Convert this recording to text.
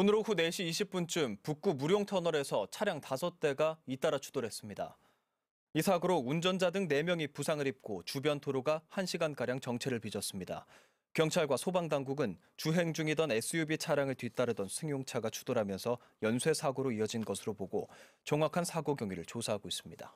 오늘 오후 4시 20분쯤 북구 무룡터널에서 차량 5대가 잇따라 추돌했습니다. 이 사고로 운전자 등 4명이 부상을 입고 주변 도로가 1시간가량 정체를 빚었습니다. 경찰과 소방당국은 주행 중이던 SUV 차량을 뒤따르던 승용차가 추돌하면서 연쇄 사고로 이어진 것으로 보고 정확한 사고 경위를 조사하고 있습니다.